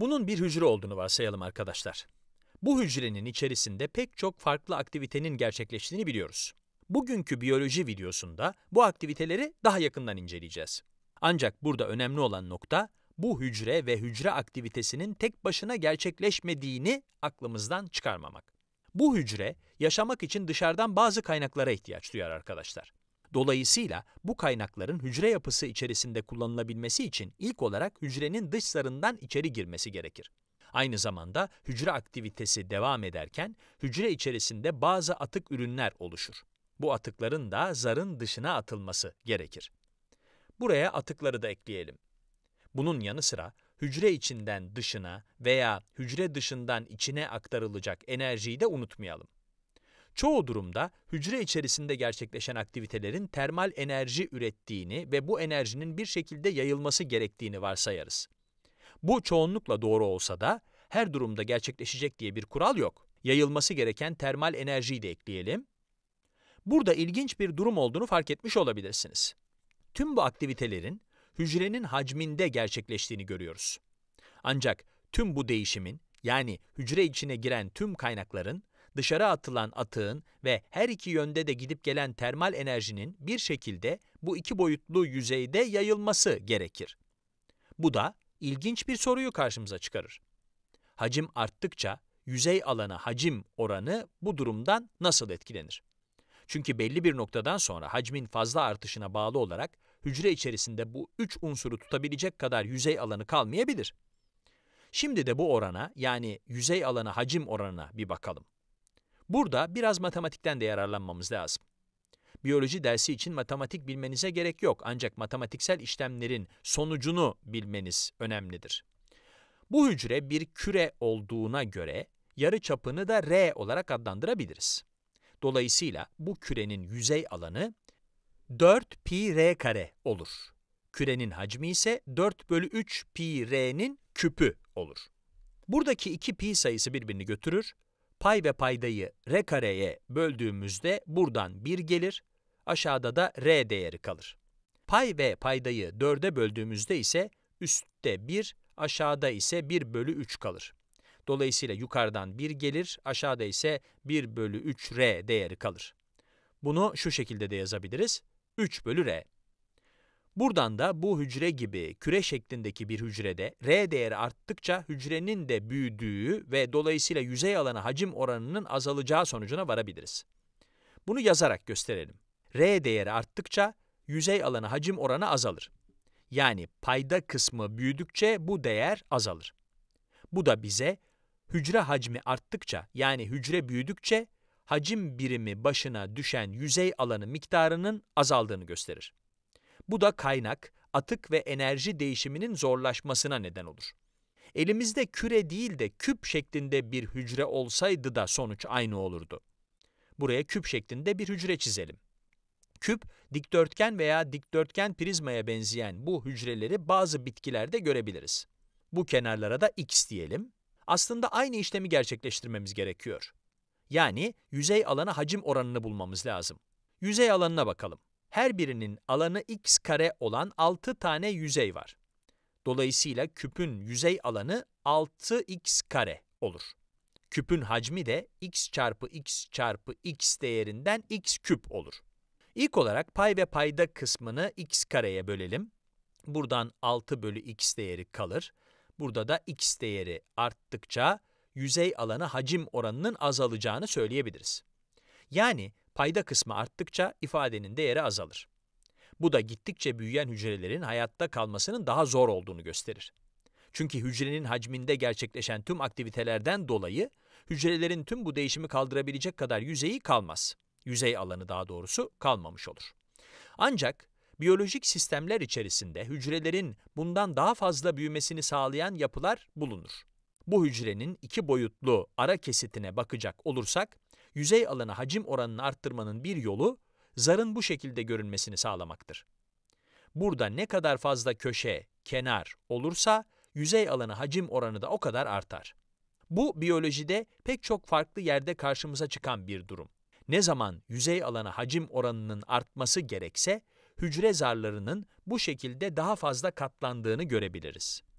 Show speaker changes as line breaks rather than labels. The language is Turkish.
Bunun bir hücre olduğunu varsayalım arkadaşlar. Bu hücrenin içerisinde pek çok farklı aktivitenin gerçekleştiğini biliyoruz. Bugünkü biyoloji videosunda bu aktiviteleri daha yakından inceleyeceğiz. Ancak burada önemli olan nokta, bu hücre ve hücre aktivitesinin tek başına gerçekleşmediğini aklımızdan çıkarmamak. Bu hücre, yaşamak için dışarıdan bazı kaynaklara ihtiyaç duyar arkadaşlar. Dolayısıyla bu kaynakların hücre yapısı içerisinde kullanılabilmesi için ilk olarak hücrenin dış sarından içeri girmesi gerekir. Aynı zamanda hücre aktivitesi devam ederken hücre içerisinde bazı atık ürünler oluşur. Bu atıkların da zarın dışına atılması gerekir. Buraya atıkları da ekleyelim. Bunun yanı sıra hücre içinden dışına veya hücre dışından içine aktarılacak enerjiyi de unutmayalım. Çoğu durumda hücre içerisinde gerçekleşen aktivitelerin termal enerji ürettiğini ve bu enerjinin bir şekilde yayılması gerektiğini varsayarız. Bu çoğunlukla doğru olsa da her durumda gerçekleşecek diye bir kural yok. Yayılması gereken termal enerjiyi de ekleyelim. Burada ilginç bir durum olduğunu fark etmiş olabilirsiniz. Tüm bu aktivitelerin hücrenin hacminde gerçekleştiğini görüyoruz. Ancak tüm bu değişimin yani hücre içine giren tüm kaynakların dışarı atılan atığın ve her iki yönde de gidip gelen termal enerjinin bir şekilde bu iki boyutlu yüzeyde yayılması gerekir. Bu da ilginç bir soruyu karşımıza çıkarır. Hacim arttıkça yüzey alana hacim oranı bu durumdan nasıl etkilenir? Çünkü belli bir noktadan sonra hacmin fazla artışına bağlı olarak hücre içerisinde bu üç unsuru tutabilecek kadar yüzey alanı kalmayabilir. Şimdi de bu orana yani yüzey alanı hacim oranına bir bakalım. Burada biraz matematikten de yararlanmamız lazım. Biyoloji dersi için matematik bilmenize gerek yok ancak matematiksel işlemlerin sonucunu bilmeniz önemlidir. Bu hücre bir küre olduğuna göre yarı çapını da R olarak adlandırabiliriz. Dolayısıyla bu kürenin yüzey alanı 4 pi r kare olur. Kürenin hacmi ise 4 bölü 3 pi r'nin küpü olur. Buradaki 2 pi sayısı birbirini götürür Pay ve paydayı r kareye böldüğümüzde buradan 1 gelir, aşağıda da r değeri kalır. Pay ve paydayı 4'e böldüğümüzde ise üstte 1, aşağıda ise 1 bölü 3 kalır. Dolayısıyla yukarıdan 1 gelir, aşağıda ise 1 bölü 3 r değeri kalır. Bunu şu şekilde de yazabiliriz. 3 bölü r. Buradan da bu hücre gibi küre şeklindeki bir hücrede R değeri arttıkça hücrenin de büyüdüğü ve dolayısıyla yüzey alanı hacim oranının azalacağı sonucuna varabiliriz. Bunu yazarak gösterelim. R değeri arttıkça yüzey alanı hacim oranı azalır. Yani payda kısmı büyüdükçe bu değer azalır. Bu da bize hücre hacmi arttıkça yani hücre büyüdükçe hacim birimi başına düşen yüzey alanı miktarının azaldığını gösterir. Bu da kaynak, atık ve enerji değişiminin zorlaşmasına neden olur. Elimizde küre değil de küp şeklinde bir hücre olsaydı da sonuç aynı olurdu. Buraya küp şeklinde bir hücre çizelim. Küp, dikdörtgen veya dikdörtgen prizmaya benzeyen bu hücreleri bazı bitkilerde görebiliriz. Bu kenarlara da x diyelim. Aslında aynı işlemi gerçekleştirmemiz gerekiyor. Yani yüzey alana hacim oranını bulmamız lazım. Yüzey alanına bakalım her birinin alanı x kare olan 6 tane yüzey var. Dolayısıyla küpün yüzey alanı 6x kare olur. Küpün hacmi de x çarpı x çarpı x değerinden x küp olur. İlk olarak pay ve payda kısmını x kareye bölelim. Buradan 6 bölü x değeri kalır. Burada da x değeri arttıkça yüzey alanı hacim oranının azalacağını söyleyebiliriz. Yani Payda kısmı arttıkça ifadenin değeri azalır. Bu da gittikçe büyüyen hücrelerin hayatta kalmasının daha zor olduğunu gösterir. Çünkü hücrenin hacminde gerçekleşen tüm aktivitelerden dolayı hücrelerin tüm bu değişimi kaldırabilecek kadar yüzeyi kalmaz. Yüzey alanı daha doğrusu kalmamış olur. Ancak biyolojik sistemler içerisinde hücrelerin bundan daha fazla büyümesini sağlayan yapılar bulunur. Bu hücrenin iki boyutlu ara kesitine bakacak olursak yüzey alanı hacim oranını arttırmanın bir yolu, zarın bu şekilde görünmesini sağlamaktır. Burada ne kadar fazla köşe, kenar olursa, yüzey alanı hacim oranı da o kadar artar. Bu biyolojide pek çok farklı yerde karşımıza çıkan bir durum. Ne zaman yüzey alanı hacim oranının artması gerekse, hücre zarlarının bu şekilde daha fazla katlandığını görebiliriz.